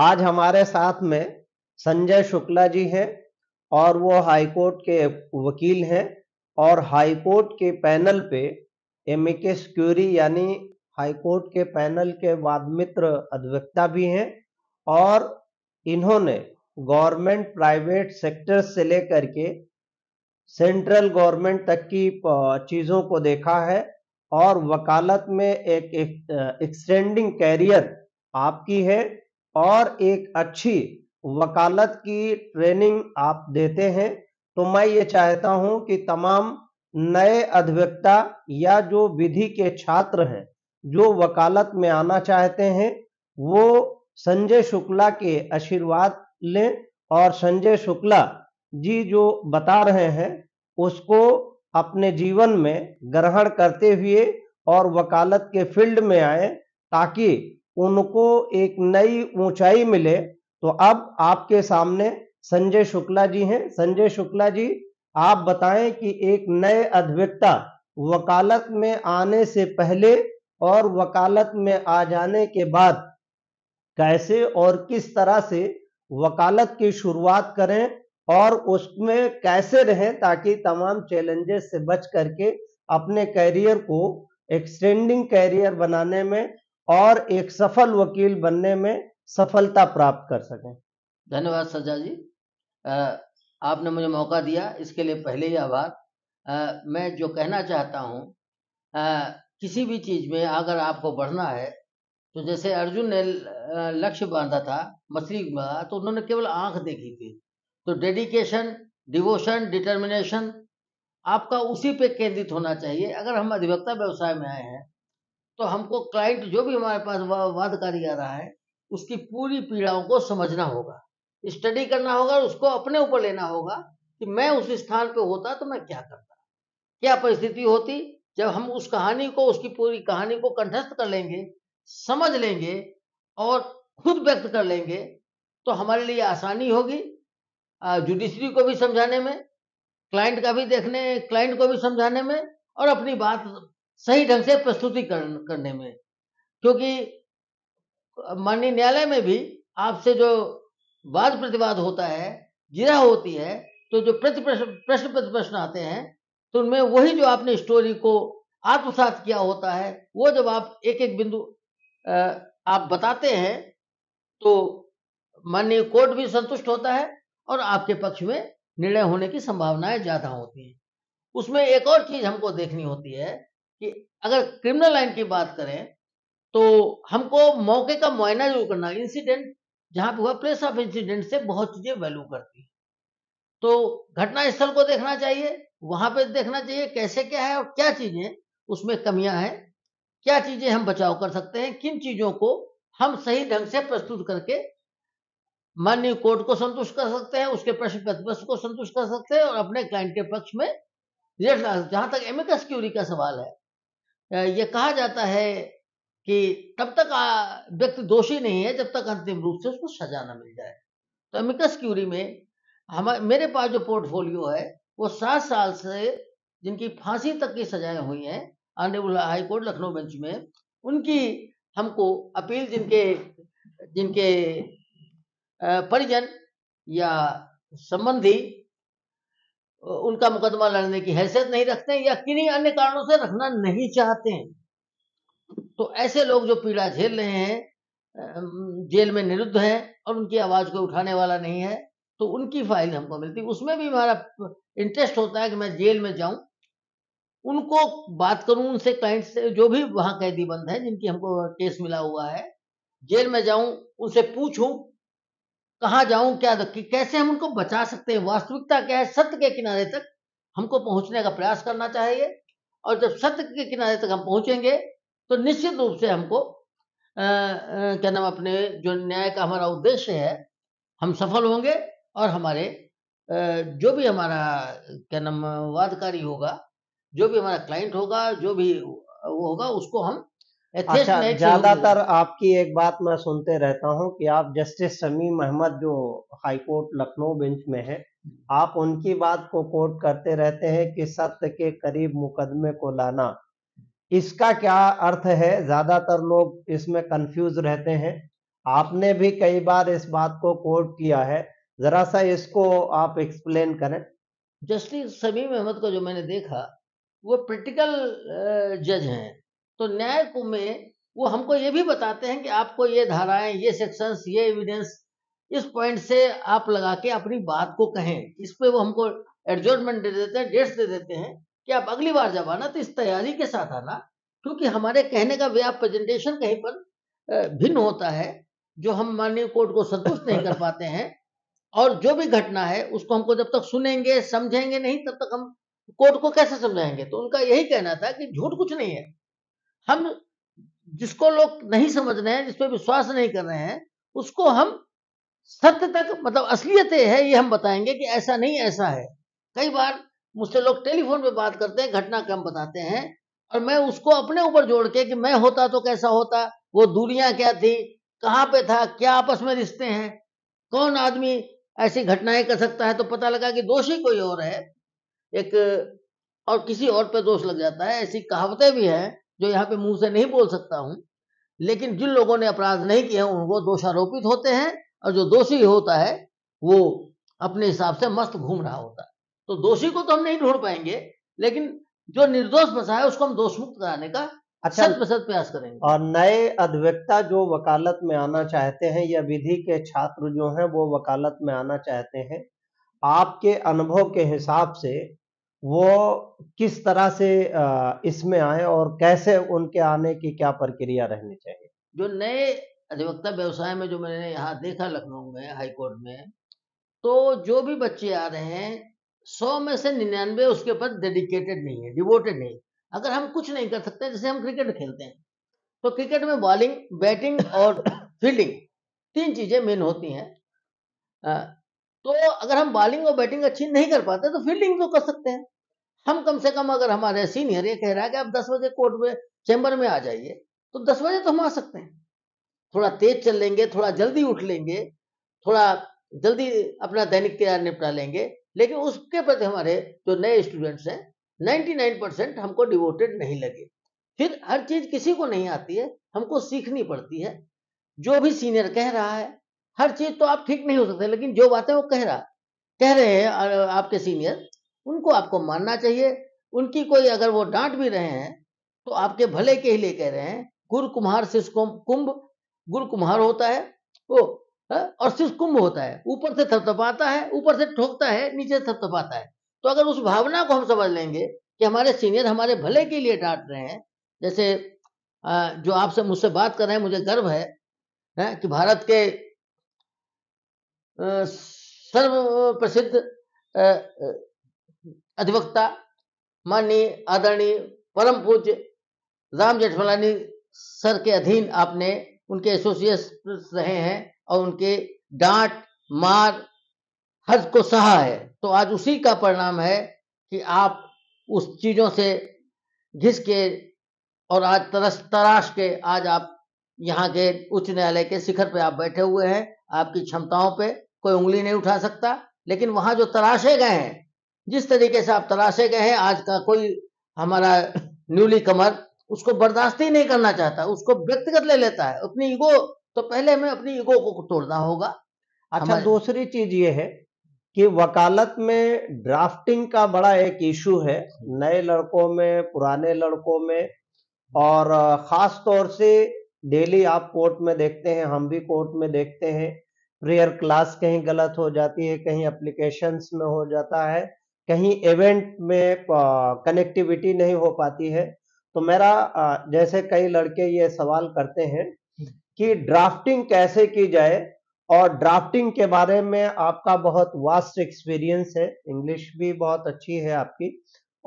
आज हमारे साथ में संजय शुक्ला जी हैं और वो हाईकोर्ट के वकील हैं और हाईकोर्ट के पैनल पे के क्यूरी यानी हाईकोर्ट के पैनल के वाद मित्र अधिवक्ता भी हैं और इन्होंने गवर्नमेंट प्राइवेट सेक्टर से लेकर के सेंट्रल गवर्नमेंट तक की चीज़ों को देखा है और वकालत में एक एक्सटेंडिंग कैरियर आपकी है और एक अच्छी वकालत की ट्रेनिंग आप देते हैं तो मैं ये चाहता हूं कि तमाम नए अधिवक्ता या जो विधि के छात्र हैं जो वकालत में आना चाहते हैं वो संजय शुक्ला के आशीर्वाद लें और संजय शुक्ला जी जो बता रहे हैं उसको अपने जीवन में ग्रहण करते हुए और वकालत के फील्ड में आए ताकि उनको एक नई ऊंचाई मिले तो अब आपके सामने संजय शुक्ला जी हैं संजय शुक्ला जी आप बताएं कि एक नए अधिवक्ता वकालत में आने से पहले और वकालत में आ जाने के बाद कैसे और किस तरह से वकालत की शुरुआत करें और उसमें कैसे रहें ताकि तमाम चैलेंजेस से बच करके अपने कैरियर को एक्सटेंडिंग कैरियर बनाने में और एक सफल वकील बनने में सफलता प्राप्त कर सकें धन्यवाद सज्जा जी आपने मुझे मौका दिया इसके लिए पहले ही आभार मैं जो कहना चाहता हूँ किसी भी चीज़ में अगर आपको बढ़ना है तो जैसे अर्जुन ने लक्ष्य बांधा था मछली तो उन्होंने केवल आंख देखी थी तो डेडिकेशन डिवोशन डिटर्मिनेशन आपका उसी पे केंद्रित होना चाहिए अगर हम अधिवक्ता व्यवसाय में आए हैं तो हमको क्लाइंट जो भी हमारे पास वादकारी आ रहा है उसकी पूरी पीड़ाओं को समझना होगा स्टडी करना होगा और उसको अपने ऊपर लेना होगा कि मैं उस स्थान पे होता तो मैं क्या करता क्या परिस्थिति होती जब हम उस कहानी को उसकी पूरी कहानी को कंठस्थ कर लेंगे समझ लेंगे और खुद व्यक्त कर लेंगे तो हमारे लिए आसानी होगी जुडिशरी को भी समझाने में क्लाइंट का भी देखने क्लाइंट को भी समझाने में और अपनी बात सही ढंग से प्रस्तुति कर, करने में क्योंकि माननीय न्यायालय में भी आपसे जो वाद प्रतिवाद होता है जिरा होती है तो जो प्रति प्रश्न प्रति प्रश्न आते हैं तो उनमें वही जो आपने स्टोरी को आत्मसात किया होता है वो जब आप एक एक बिंदु आप बताते हैं तो माननीय कोर्ट भी संतुष्ट होता है और आपके पक्ष में निर्णय होने की संभावनाएं ज्यादा होती हैं उसमें एक और चीज हमको देखनी होती है कि अगर क्रिमिनल लाइन की बात करें तो हमको मौके का मुआयना जरूर करना इंसिडेंट जहां पे हुआ प्लेस ऑफ इंसिडेंट से बहुत चीजें वैल्यू करती है तो घटना स्थल को देखना चाहिए वहां पे देखना चाहिए कैसे क्या है और क्या चीजें उसमें कमियां हैं क्या चीजें हम बचाव कर सकते हैं किन चीजों को हम सही ढंग से प्रस्तुत करके माननीय कोर्ट को संतुष्ट कर सकते हैं उसके प्रश्न प्रतिपक्ष को संतुष्ट कर सकते हैं और अपने क्लाइंट के पक्ष में जहां तक एमिकस क्यूरी का सवाल है यह कहा जाता है कि तब तक व्यक्ति दोषी नहीं है जब तक अंतिम रूप से उसको सजा न मिल जाए तो एमिकस क्यूरी में हमारे मेरे पास जो पोर्टफोलियो है वो सात साल से जिनकी फांसी तक की सजाएं हुई हैं ऑनरेबल हाईकोर्ट लखनऊ बेंच में उनकी हमको अपील जिनके जिनके परिजन या संबंधी उनका मुकदमा लड़ने की हैसियत नहीं रखते या किन्हीं अन्य कारणों से रखना नहीं चाहते हैं तो ऐसे लोग जो पीड़ा झेल रहे हैं जेल में निरुद्ध हैं और उनकी आवाज को उठाने वाला नहीं है तो उनकी फाइल हमको मिलती उसमें भी हमारा इंटरेस्ट होता है कि मैं जेल में जाऊं उनको बात करूं उनसे क्लाइंट से जो भी वहां कैदी बंद है जिनकी हमको केस मिला हुआ है जेल में जाऊं उनसे पूछूं कहाँ जाऊं क्या कि कैसे हम उनको बचा सकते हैं वास्तविकता क्या है सत्य के किनारे तक हमको पहुंचने का प्रयास करना चाहिए और जब सत्य के किनारे तक हम पहुंचेंगे तो निश्चित रूप से हमको क्या नाम अपने जो न्याय का हमारा उद्देश्य है हम सफल होंगे और हमारे आ, जो भी हमारा क्या नाम वादकारी होगा जो भी हमारा क्लाइंट होगा जो भी वो होगा उसको हम अच्छा ज्यादातर आपकी एक बात मैं सुनते रहता हूं कि आप जस्टिस शमीम अहमद जो हाई कोर्ट लखनऊ बेंच में है आप उनकी बात को कोर्ट करते रहते हैं कि सत्य के करीब मुकदमे को लाना इसका क्या अर्थ है ज्यादातर लोग इसमें कंफ्यूज रहते हैं आपने भी कई बार इस बात को कोर्ट किया है जरा सा इसको आप एक्सप्लेन करें जस्टिस शमीम अहमद को जो मैंने देखा वो प्रैक्टिकल जज हैं तो न्याय को में वो हमको ये भी बताते हैं कि आपको ये धाराएं ये सेक्शंस ये एविडेंस इस पॉइंट से आप लगा के अपनी बात को कहें इस पे वो हमको एडजस्टमेंट दे देते हैं डेट्स दे देते हैं कि आप अगली बार जब आना तो इस तैयारी के साथ आना क्योंकि हमारे कहने का वे ऑफ प्रेजेंटेशन कहीं पर भिन्न होता है जो हम माननीय कोर्ट को संतुष्ट नहीं कर पाते हैं और जो भी घटना है उसको हमको जब तक सुनेंगे समझेंगे नहीं तब तक हम कोर्ट को कैसे समझाएंगे तो उनका यही कहना था कि झूठ कुछ नहीं है हम जिसको लोग नहीं समझ रहे हैं जिस पर विश्वास नहीं कर रहे हैं उसको हम सत्य तक मतलब असलियत है ये हम बताएंगे कि ऐसा नहीं ऐसा है कई बार मुझसे लोग टेलीफोन पे बात करते हैं घटना कम बताते हैं और मैं उसको अपने ऊपर जोड़ के कि मैं होता तो कैसा होता वो दूरियां क्या थी कहाँ पे था क्या आपस में रिश्ते हैं कौन आदमी ऐसी घटनाएं कर सकता है तो पता लगा कि दोषी कोई और है एक और किसी और पे दोष लग जाता है ऐसी कहावतें भी हैं जो यहाँ पे मुंह से नहीं बोल सकता हूँ लेकिन जिन लोगों ने अपराध नहीं किया उनको दोषारोपित होते हैं और जो दोषी होता है वो अपने हिसाब से मस्त घूम रहा होता है तो दोषी को तो हम नहीं ढूंढ पाएंगे लेकिन जो निर्दोष बसा है उसको हम दोष मुक्त कराने का अच्छा सत प्रयास करेंगे और नए अधिवक्ता जो वकालत में आना चाहते हैं या विधि के छात्र जो हैं वो वकालत में आना चाहते हैं आपके अनुभव के हिसाब से वो किस तरह से इसमें आए और कैसे उनके आने की क्या प्रक्रिया रहनी चाहिए जो नए अधिवक्ता व्यवसाय में जो मैंने यहाँ देखा लखनऊ में हाईकोर्ट में तो जो भी बच्चे आ रहे हैं सौ में से निन्यानवे उसके पास डेडिकेटेड नहीं है डिवोटेड नहीं अगर हम कुछ नहीं कर सकते जैसे हम क्रिकेट खेलते हैं तो क्रिकेट में बॉलिंग बैटिंग और फील्डिंग तीन चीजें मेन होती हैं तो अगर हम बॉलिंग और बैटिंग अच्छी नहीं कर पाते तो फील्डिंग तो कर सकते हैं हम कम से कम अगर हमारे सीनियर ये कह रहा है कि आप दस बजे कोर्ट में चैम्बर में आ जाइए तो दस बजे तो हम आ सकते हैं थोड़ा तेज चल लेंगे थोड़ा जल्दी उठ लेंगे थोड़ा जल्दी अपना दैनिक क्रिया निपटा लेंगे लेकिन उसके प्रति हमारे जो नए स्टूडेंट्स हैं 99 परसेंट हमको डिवोटेड नहीं लगे फिर हर चीज किसी को नहीं आती है हमको सीखनी पड़ती है जो भी सीनियर कह रहा है हर चीज तो आप ठीक नहीं हो सकते लेकिन जो बातें वो कह रहा कह रहे हैं आपके सीनियर उनको आपको मानना चाहिए उनकी कोई अगर वो डांट भी रहे हैं तो आपके भले के ही लिए कह रहे हैं गुरु कुम्हार शिष कुंभ गुरु कुम्हार होता है वो हाँ, और शिष कुंभ होता है ऊपर से थपथपाता है ऊपर से ठोकता है नीचे से थपथपाता है तो अगर उस भावना को हम समझ लेंगे कि हमारे सीनियर हमारे भले के लिए डांट रहे हैं जैसे जो आपसे मुझसे बात कर रहे हैं मुझे गर्व है, है हाँ, कि भारत के सर्व प्रसिद्ध अधिवक्ता माननीय आदरणीय परम पूज्य राम जेठमलानी सर के अधीन आपने उनके एसोसिएट्स रहे हैं और उनके डांट मार हद को सहा है तो आज उसी का परिणाम है कि आप उस चीज़ों से घिस के और आज तरस तराश के आज आप यहाँ के उच्च न्यायालय के शिखर पे आप बैठे हुए हैं आपकी क्षमताओं पे कोई उंगली नहीं उठा सकता लेकिन वहां जो तराशे गए हैं जिस तरीके से आप तराशे गए हैं आज का कोई हमारा न्यूली कमर उसको बर्दाश्त ही नहीं करना चाहता उसको व्यक्तिगत ले लेता है अपनी ईगो तो पहले हमें अपनी ईगो को तोड़ना होगा अच्छा दूसरी चीज ये है कि वकालत में ड्राफ्टिंग का बड़ा एक इशू है नए लड़कों में पुराने लड़कों में और ख़ास तौर से डेली आप कोर्ट में देखते हैं हम भी कोर्ट में देखते हैं प्रेयर क्लास कहीं गलत हो जाती है कहीं एप्लीकेशंस में हो जाता है कहीं इवेंट में कनेक्टिविटी नहीं हो पाती है तो मेरा जैसे कई लड़के ये सवाल करते हैं हम्म। कि ड्राफ्टिंग कैसे की जाए और ड्राफ्टिंग के बारे में आपका बहुत वास्ट एक्सपीरियंस है इंग्लिश भी बहुत अच्छी है आपकी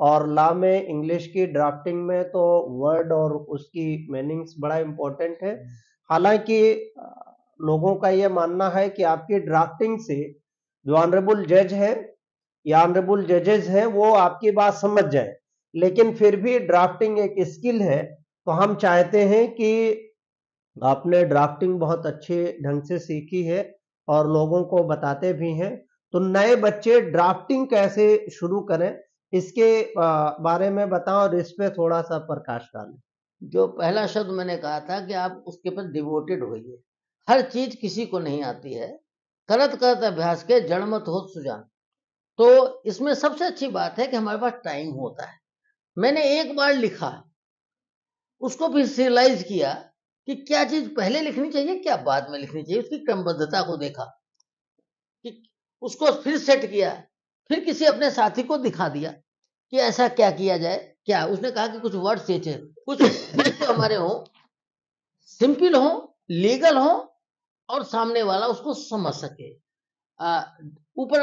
और ला में इंग्लिश की ड्राफ्टिंग में तो वर्ड और उसकी मीनिंग्स बड़ा इम्पोर्टेंट है हम्म। हालांकि लोगों का ये मानना है कि आपकी ड्राफ्टिंग से जो ऑनरेबल जज है या ऑनरेबल जजेस है वो आपकी बात समझ जाए लेकिन फिर भी ड्राफ्टिंग एक स्किल है तो हम चाहते हैं कि आपने ड्राफ्टिंग बहुत अच्छे ढंग से सीखी है और लोगों को बताते भी हैं तो नए बच्चे ड्राफ्टिंग कैसे शुरू करें इसके बारे में बताओ और इस पर थोड़ा सा प्रकाश डालें जो पहला शब्द मैंने कहा था कि आप उसके पर डिवोटेड होइए हर चीज किसी को नहीं आती है करत करत अभ्यास के जड़मत हो सुजान तो इसमें सबसे अच्छी बात है कि हमारे पास टाइम होता है मैंने एक बार लिखा उसको फिर रियलाइज किया कि क्या चीज पहले लिखनी चाहिए क्या बाद में लिखनी चाहिए उसकी क्रमबद्धता को देखा कि उसको फिर सेट किया फिर किसी अपने साथी को दिखा दिया कि ऐसा क्या किया जाए क्या उसने कहा कि कुछ वर्ड सेचे कुछ हमारे हो सिंपल हो लीगल हो और सामने वाला उसको समझ सके ऊपर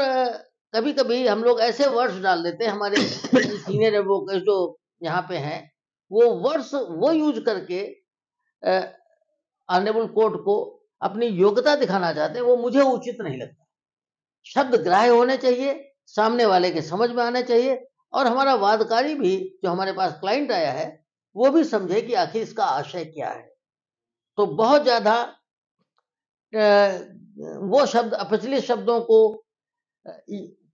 कभी कभी हम लोग ऐसे वर्ड्स डाल देते हैं हमारे सीनियर एडवोकेट जो यहाँ पे हैं वो वर्ड्स वो यूज करके ऑनरेबल कोर्ट को अपनी योग्यता दिखाना चाहते हैं वो मुझे उचित नहीं लगता शब्द ग्राह्य होने चाहिए सामने वाले के समझ में आने चाहिए और हमारा वादकारी भी जो हमारे पास क्लाइंट आया है वो भी समझे कि आखिर इसका आशय क्या है तो बहुत ज़्यादा वो शब्द अप्रचलित शब्दों को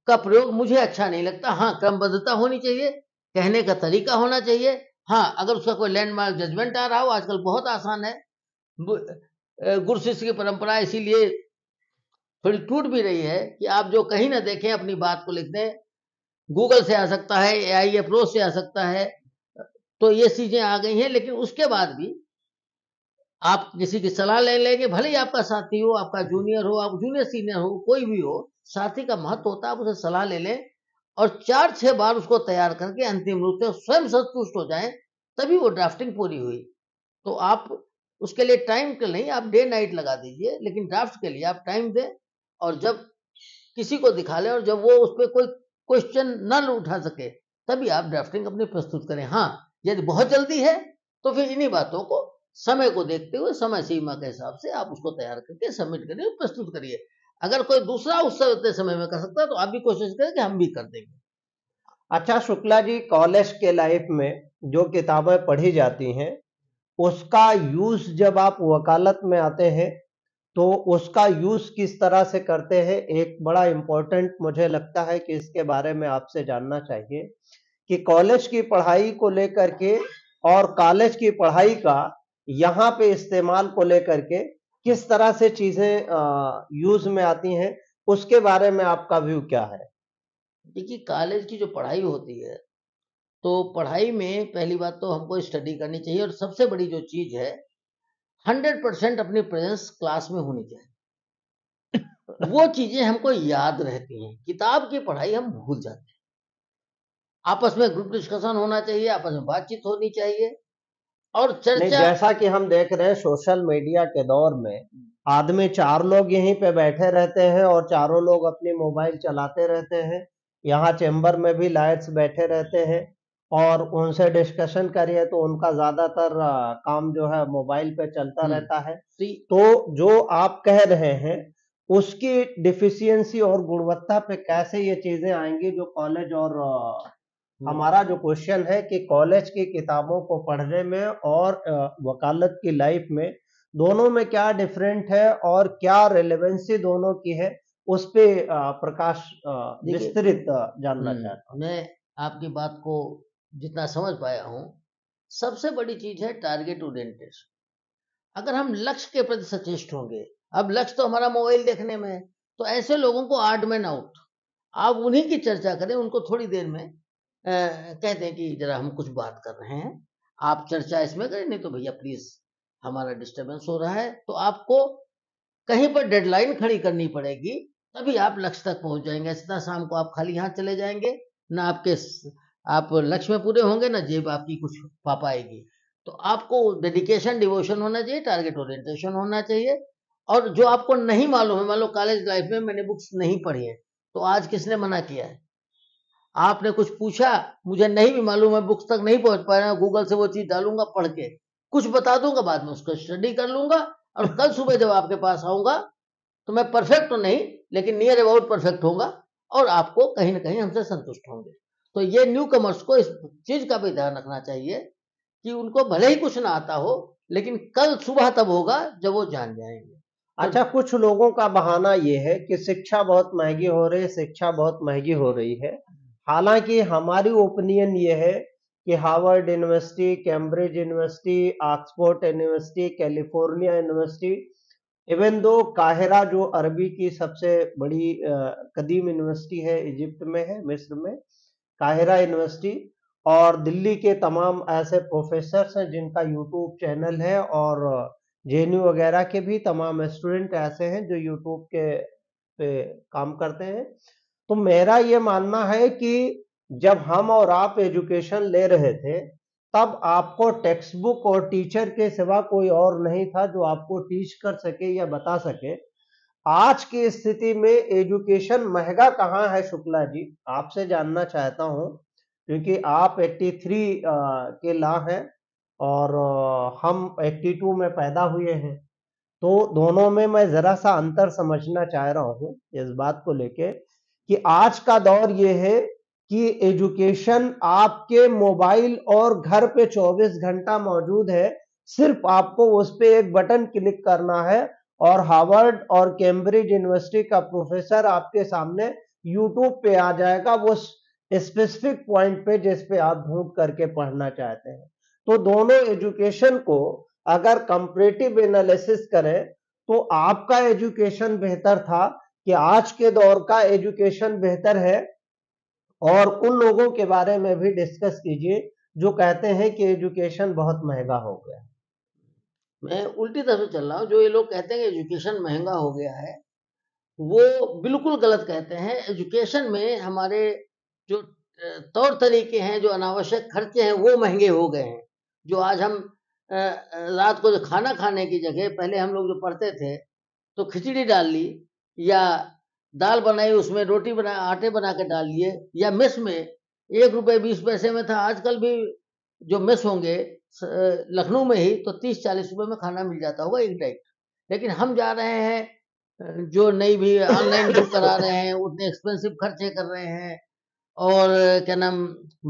का प्रयोग मुझे अच्छा नहीं लगता हाँ क्रमबद्धता होनी चाहिए कहने का तरीका होना चाहिए हाँ अगर उसका कोई लैंडमार्क जजमेंट आ रहा हो आजकल बहुत आसान है गुरुशिष्य की परंपरा इसीलिए थोड़ी टूट भी रही है कि आप जो कहीं ना देखें अपनी बात को लिख दें गूगल से आ सकता है ए आई अप्रोच से आ सकता है तो ये चीजें आ गई हैं लेकिन उसके बाद भी आप किसी की सलाह ले लेंगे भले ही आपका साथी हो आपका जूनियर हो आप जूनियर सीनियर हो कोई भी हो साथी का महत्व होता है आप उसे सलाह ले लें और चार छह बार उसको तैयार करके अंतिम रूप से स्वयं संतुष्ट हो जाए तभी वो ड्राफ्टिंग पूरी हुई तो आप उसके लिए टाइम के नहीं आप डे नाइट लगा दीजिए लेकिन ड्राफ्ट के लिए आप टाइम दें और जब किसी को दिखा लें और जब वो उस पर कोई क्वेश्चन न उठा सके तभी आप ड्राफ्टिंग अपनी प्रस्तुत करें हाँ यदि बहुत जल्दी है तो फिर इन्हीं बातों को समय को देखते हुए समय सीमा के हिसाब से आप उसको तैयार करके सबमिट करिए प्रस्तुत करिए अगर कोई दूसरा उस समय में कर सकता है तो आप भी कोशिश करें कि हम भी कर देंगे अच्छा शुक्ला जी कॉलेज के लाइफ में जो किताबें पढ़ी जाती हैं उसका यूज जब आप वकालत में आते हैं तो उसका यूज किस तरह से करते हैं एक बड़ा इम्पोर्टेंट मुझे लगता है कि इसके बारे में आपसे जानना चाहिए कि कॉलेज की पढ़ाई को लेकर के और कॉलेज की पढ़ाई का यहाँ पे इस्तेमाल को लेकर के किस तरह से चीजें यूज में आती हैं उसके बारे में आपका व्यू क्या है देखिए कॉलेज की जो पढ़ाई होती है तो पढ़ाई में पहली बात तो हमको स्टडी करनी चाहिए और सबसे बड़ी जो चीज है हंड्रेड परसेंट अपनी प्रेजेंस क्लास में होनी चाहिए वो चीजें हमको याद रहती हैं किताब की पढ़ाई हम भूल जाते हैं आपस में ग्रुप डिस्कशन होना चाहिए आपस में बातचीत होनी चाहिए और चर्चा जैसा कि हम देख रहे हैं सोशल मीडिया के दौर में आदमी चार लोग यहीं पे बैठे रहते हैं और चारों लोग अपने मोबाइल चलाते रहते हैं यहाँ चैम्बर में भी लाइट्स बैठे रहते हैं और उनसे डिस्कशन करिए तो उनका ज्यादातर काम जो है मोबाइल पे चलता हम्म। रहता है तो जो आप कह रहे हैं उसकी डिफिशियंसी और गुणवत्ता पे कैसे ये चीजें आएंगी जो कॉलेज और हम्म। हमारा जो क्वेश्चन है कि कॉलेज की किताबों को पढ़ने में और वकालत की लाइफ में दोनों में क्या डिफरेंट है और क्या रेलेवेंसी दोनों की है उस पर प्रकाश विस्तृत जानना हम्म, चाहता हूँ मैं आपकी बात को जितना समझ पाया हूँ सबसे बड़ी चीज है टारगेट ओरिएंटेशन अगर हम लक्ष्य के प्रति सचेष्ट होंगे अब लक्ष्य तो हमारा मोबाइल देखने में है तो ऐसे लोगों को आर्ट मैन आउट आप उन्हीं की चर्चा करें उनको थोड़ी देर में कहते हैं कि जरा हम कुछ बात कर रहे हैं आप चर्चा इसमें करें नहीं तो भैया प्लीज हमारा डिस्टरबेंस हो रहा है तो आपको कहीं पर डेडलाइन खड़ी करनी पड़ेगी तभी आप लक्ष्य तक पहुंच जाएंगे सीधा शाम को आप खाली हाथ चले जाएंगे ना आपके आप लक्ष्य में पूरे होंगे ना जेब आपकी कुछ पा पाएगी तो आपको डेडिकेशन डिवोशन होना चाहिए टारगेट ओरिएंटेशन होना चाहिए और जो आपको नहीं मालूम है मान लो कॉलेज लाइफ में मैंने बुक्स नहीं पढ़ी है तो आज किसने मना किया है आपने कुछ पूछा मुझे नहीं भी मालूम है बुक्स तक नहीं पहुंच पाया गूगल से वो चीज डालूंगा पढ़ के कुछ बता दूंगा बाद में उसको स्टडी कर लूंगा और कल सुबह जब आपके पास आऊंगा तो मैं परफेक्ट तो नहीं लेकिन नियर अबाउट परफेक्ट होगा और आपको कहीं ना कहीं हमसे संतुष्ट होंगे तो ये न्यू कमर्स को इस चीज का भी ध्यान रखना चाहिए कि उनको भले ही कुछ ना आता हो लेकिन कल सुबह तब होगा जब वो जान जाएंगे अच्छा तो- कुछ लोगों का बहाना ये है कि शिक्षा बहुत महंगी हो रही है शिक्षा बहुत महंगी हो रही है हालांकि हमारी ओपिनियन ये है कि Harvard University Cambridge University Oxford University California University even दो काहिरा जो अरबी की सबसे बड़ी कदीम यूनिवर्सिटी है इजिप्ट में है मिस्र में काहिरा यूनिवर्सिटी और दिल्ली के तमाम ऐसे प्रोफेसर हैं जिनका यूट्यूब चैनल है और जे वगैरह के भी तमाम स्टूडेंट ऐसे हैं जो यूट्यूब के पे काम करते हैं तो मेरा ये मानना है कि जब हम और आप एजुकेशन ले रहे थे तब आपको टेक्स्ट बुक और टीचर के सिवा कोई और नहीं था जो आपको टीच कर सके या बता सके आज की स्थिति में एजुकेशन महंगा कहाँ है शुक्ला जी आपसे जानना चाहता हूँ क्योंकि आप 83 के ला हैं और हम 82 में पैदा हुए हैं तो दोनों में मैं ज़रा सा अंतर समझना चाह रहा हूँ इस बात को लेके कि आज का दौर यह है कि एजुकेशन आपके मोबाइल और घर पे 24 घंटा मौजूद है सिर्फ आपको उस पर एक बटन क्लिक करना है और हार्वर्ड और कैम्ब्रिज यूनिवर्सिटी का प्रोफेसर आपके सामने यूट्यूब पे आ जाएगा वो स्पेसिफिक पॉइंट पे जिस पे आप ढूंढ करके पढ़ना चाहते हैं तो दोनों एजुकेशन को अगर कंपरेटिव एनालिसिस करें तो आपका एजुकेशन बेहतर था कि आज के दौर का एजुकेशन बेहतर है और उन लोगों के बारे में भी डिस्कस कीजिए जो कहते हैं कि एजुकेशन बहुत महंगा हो गया मैं उल्टी तरफ से चल रहा हूँ जो ये लोग कहते हैं कि एजुकेशन महंगा हो गया है वो बिल्कुल गलत कहते हैं एजुकेशन में हमारे जो तौर तरीके हैं जो अनावश्यक खर्चे हैं वो महंगे हो गए हैं जो आज हम रात को जो खाना खाने की जगह पहले हम लोग जो पढ़ते थे तो खिचड़ी डाल ली या दाल बनाई उसमें रोटी बना आटे बना के डाल लिए या मिस में एक रुपये बीस पैसे में था आजकल भी जो मिस होंगे लखनऊ में ही तो तीस चालीस रुपये में खाना मिल जाता होगा एक डाइट लेकिन हम जा रहे हैं जो नई भी ऑनलाइन बुक करा रहे हैं उतने एक्सपेंसिव खर्चे कर रहे हैं और क्या नाम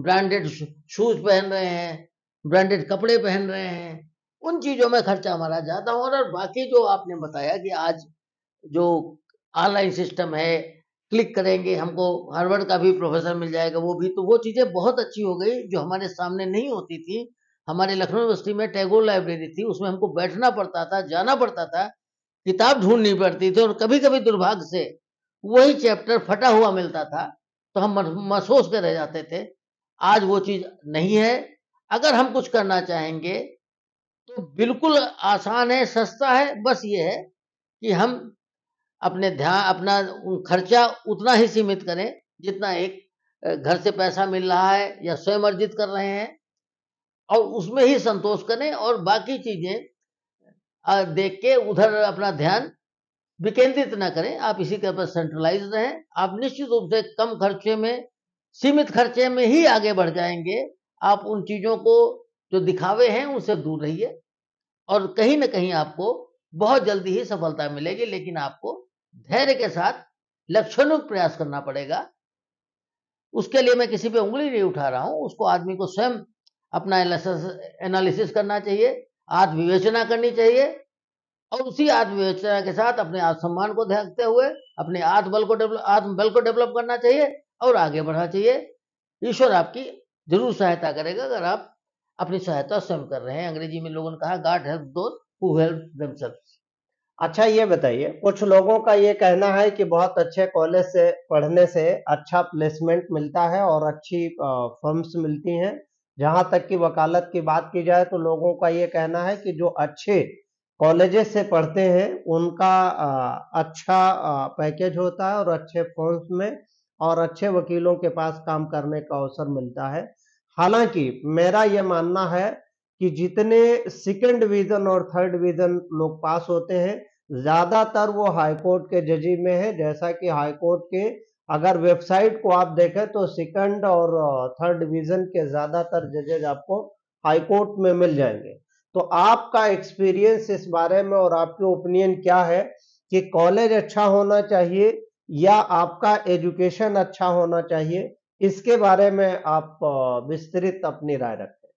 ब्रांडेड शूज पहन रहे हैं ब्रांडेड कपड़े पहन रहे हैं उन चीज़ों में खर्चा हमारा ज़्यादा हो रहा है और बाकी जो आपने बताया कि आज जो ऑनलाइन सिस्टम है क्लिक करेंगे हमको हार्वर्ड का भी प्रोफेसर मिल जाएगा वो भी तो वो चीज़ें बहुत अच्छी हो गई जो हमारे सामने नहीं होती थी हमारे लखनऊ यूनिवर्सिटी में टैगोर लाइब्रेरी थी उसमें हमको बैठना पड़ता था जाना पड़ता था किताब ढूंढनी पड़ती थी और कभी कभी दुर्भाग्य से वही चैप्टर फटा हुआ मिलता था तो हम महसूस कर रह जाते थे आज वो चीज़ नहीं है अगर हम कुछ करना चाहेंगे तो बिल्कुल आसान है सस्ता है बस ये है कि हम अपने ध्यान अपना खर्चा उतना ही सीमित करें जितना एक घर से पैसा मिल रहा है या स्वयं अर्जित कर रहे हैं और उसमें ही संतोष करें और बाकी चीजें देख के उधर अपना ध्यान विकेंद्रित ना करें आप इसी तरह पर सेंट्रलाइज रहें आप निश्चित रूप से कम खर्चे में सीमित खर्चे में ही आगे बढ़ जाएंगे आप उन चीजों को जो दिखावे हैं उनसे दूर रहिए और कहीं ना कहीं आपको बहुत जल्दी ही सफलता मिलेगी लेकिन आपको धैर्य के साथ लक्षण प्रयास करना पड़ेगा उसके लिए मैं किसी पे उंगली नहीं उठा रहा हूं उसको आदमी को स्वयं अपना एनालिसिस करना चाहिए आत्मविवेचना करनी चाहिए और उसी आत्मविवेचना के साथ अपने आत्मसम्मान को देखते हुए अपने आत्मबल को डेवलप आत्मबल को डेवलप करना चाहिए और आगे बढ़ना चाहिए ईश्वर आपकी जरूर सहायता करेगा अगर आप अपनी सहायता स्वयं कर रहे हैं अंग्रेजी में लोगों ने कहा गाड हेल्प दोस्त हु हेल्प दमसेल्फ अच्छा ये बताइए कुछ लोगों का ये कहना है कि बहुत अच्छे कॉलेज से पढ़ने से अच्छा प्लेसमेंट मिलता है और अच्छी फर्म्स मिलती हैं जहाँ तक कि वकालत की बात की जाए तो लोगों का ये कहना है कि जो अच्छे कॉलेजेस से पढ़ते हैं उनका अच्छा पैकेज होता है और अच्छे फर्म्स में और अच्छे वकीलों के पास काम करने का अवसर मिलता है हालांकि मेरा ये मानना है कि जितने सेकेंड डिवीज़न और थर्ड डिवीज़न लोग पास होते हैं ज़्यादातर वो हाईकोर्ट के जजी में है जैसा कि हाईकोर्ट के अगर वेबसाइट को आप देखें तो सेकंड और थर्ड डिवीज़न के ज़्यादातर जजेज आपको हाईकोर्ट में मिल जाएंगे तो आपका एक्सपीरियंस इस बारे में और आपके ओपिनियन क्या है कि कॉलेज अच्छा होना चाहिए या आपका एजुकेशन अच्छा होना चाहिए इसके बारे में आप विस्तृत अपनी राय रखें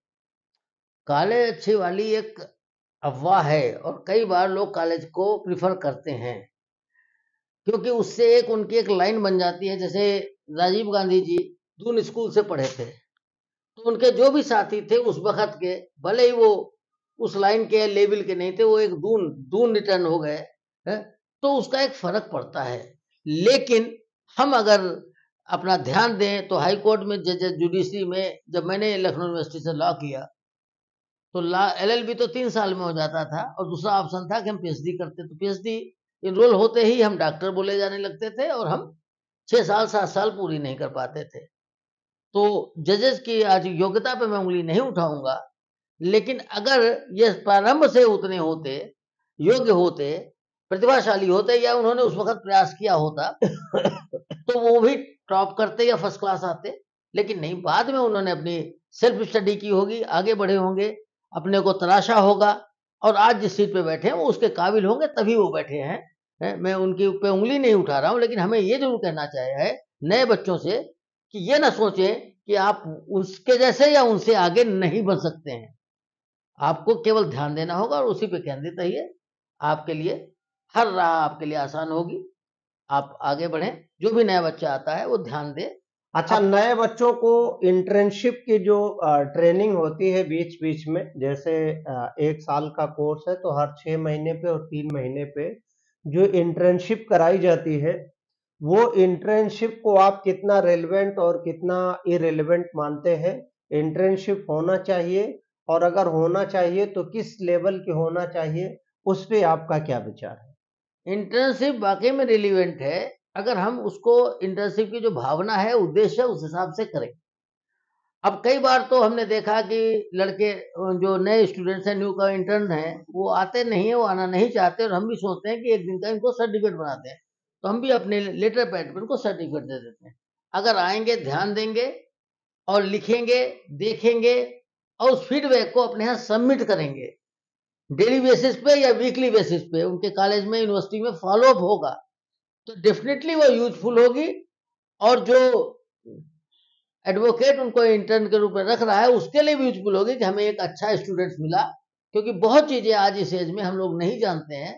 कॉलेज अच्छी वाली एक अफवाह है और कई बार लोग कॉलेज को प्रिफर करते हैं क्योंकि उससे एक उनकी एक लाइन बन जाती है जैसे राजीव गांधी जी दून स्कूल से पढ़े थे तो उनके जो भी साथी थे उस वक़्त के भले ही वो उस लाइन के लेवल के नहीं थे वो एक दून दून रिटर्न हो गए तो उसका एक फर्क पड़ता है लेकिन हम अगर अपना ध्यान दें तो हाई कोर्ट में जज जुडिशरी में जब मैंने लखनऊ यूनिवर्सिटी से लॉ किया तो एलएलबी तो तीन साल में हो जाता था और दूसरा ऑप्शन था कि हम पीएचडी करते तो पीएचडी इनरोल होते ही हम डॉक्टर बोले जाने लगते थे और हम छः साल सात साल पूरी नहीं कर पाते थे तो जजेस की आज योग्यता पे मैं उंगली नहीं उठाऊंगा लेकिन अगर ये प्रारंभ से उतने होते योग्य होते प्रतिभाशाली होते या उन्होंने उस वक्त प्रयास किया होता तो वो भी टॉप करते या फर्स्ट क्लास आते लेकिन नहीं बाद में उन्होंने अपनी सेल्फ स्टडी की होगी आगे बढ़े होंगे अपने को तराशा होगा और आज जिस सीट पे बैठे हैं वो उसके काबिल होंगे तभी वो बैठे हैं है? मैं उनकी पे उंगली नहीं उठा रहा हूँ लेकिन हमें ये जरूर कहना चाहिए है नए बच्चों से कि ये ना सोचें कि आप उसके जैसे या उनसे आगे नहीं बन सकते हैं आपको केवल ध्यान देना होगा और उसी पे केंद्रित रहिए आपके लिए हर राह आपके लिए आसान होगी आप आगे बढ़ें जो भी नया बच्चा आता है वो ध्यान दे अच्छा नए बच्चों को इंटर्नशिप की जो ट्रेनिंग होती है बीच बीच में जैसे एक साल का कोर्स है तो हर छह महीने पे और तीन महीने पे जो इंटर्नशिप कराई जाती है वो इंटर्नशिप को आप कितना रेलिवेंट और कितना इरेलीवेंट मानते हैं इंटर्नशिप होना चाहिए और अगर होना चाहिए तो किस लेवल की होना चाहिए उस पर आपका क्या विचार है इंटर्नशिप वाकई में रिलीवेंट है अगर हम उसको इंटर्नशिप की जो भावना है उद्देश्य है उस हिसाब से करें अब कई बार तो हमने देखा कि लड़के जो नए स्टूडेंट्स हैं न्यू का इंटर्न है वो आते नहीं है वो आना नहीं चाहते और हम भी सोचते हैं कि एक दिन का इनको सर्टिफिकेट बनाते हैं तो हम भी अपने लेटर पैड पर इनको सर्टिफिकेट दे देते हैं अगर आएंगे ध्यान देंगे और लिखेंगे देखेंगे और उस फीडबैक को अपने यहाँ सबमिट करेंगे डेली बेसिस पे या वीकली बेसिस पे उनके कॉलेज में यूनिवर्सिटी में फॉलोअप होगा तो डेफिनेटली वो यूजफुल होगी और जो एडवोकेट उनको इंटर्न के रूप में रख रहा है उसके लिए भी यूजफुल होगी कि हमें एक अच्छा स्टूडेंट मिला क्योंकि बहुत चीज़ें आज इस एज में हम लोग नहीं जानते हैं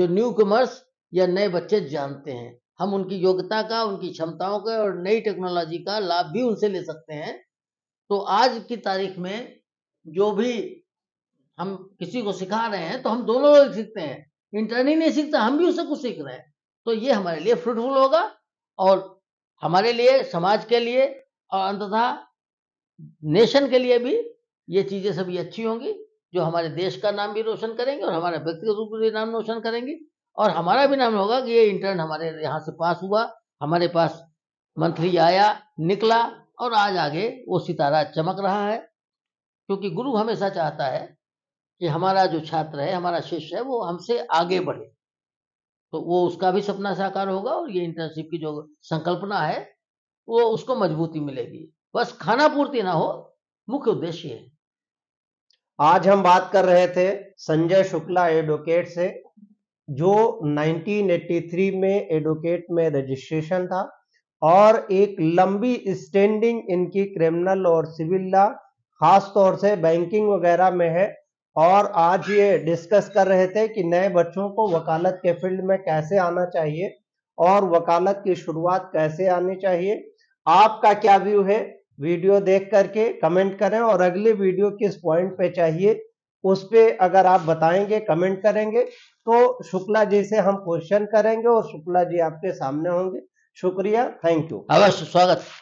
जो न्यू कमर्स या नए बच्चे जानते हैं हम उनकी योग्यता का उनकी क्षमताओं का और नई टेक्नोलॉजी का लाभ भी उनसे ले सकते हैं तो आज की तारीख में जो भी हम किसी को सिखा रहे हैं तो हम दोनों लोग सीखते हैं इंटर्न ही नहीं सीखता हम भी उससे कुछ सीख रहे हैं तो ये हमारे लिए फ्रूटफुल होगा और हमारे लिए समाज के लिए और अंततः नेशन के लिए भी ये चीज़ें सभी अच्छी होंगी जो हमारे देश का नाम भी रोशन करेंगे और हमारे व्यक्तिगत रूप से नाम रोशन करेंगे और हमारा भी नाम होगा कि ये इंटर्न हमारे यहाँ से पास हुआ हमारे पास मंथली आया निकला और आज आगे वो सितारा चमक रहा है क्योंकि गुरु हमेशा चाहता है कि हमारा जो छात्र है हमारा शिष्य है वो हमसे आगे बढ़े तो वो उसका भी सपना साकार होगा और ये इंटर्नशिप की जो संकल्पना है वो उसको मजबूती मिलेगी बस खाना पूर्ति ना हो मुख्य उद्देश्य है आज हम बात कर रहे थे संजय शुक्ला एडवोकेट से जो 1983 में एडवोकेट में रजिस्ट्रेशन था और एक लंबी स्टैंडिंग इनकी क्रिमिनल और सिविल लॉ खास तौर से बैंकिंग वगैरह में है और आज ये डिस्कस कर रहे थे कि नए बच्चों को वकालत के फील्ड में कैसे आना चाहिए और वकालत की शुरुआत कैसे आनी चाहिए आपका क्या व्यू है वीडियो देख करके कमेंट करें और अगली वीडियो किस पॉइंट पे चाहिए उस पर अगर आप बताएंगे कमेंट करेंगे तो शुक्ला जी से हम क्वेश्चन करेंगे और शुक्ला जी आपके सामने होंगे शुक्रिया थैंक यू अवश्य स्वागत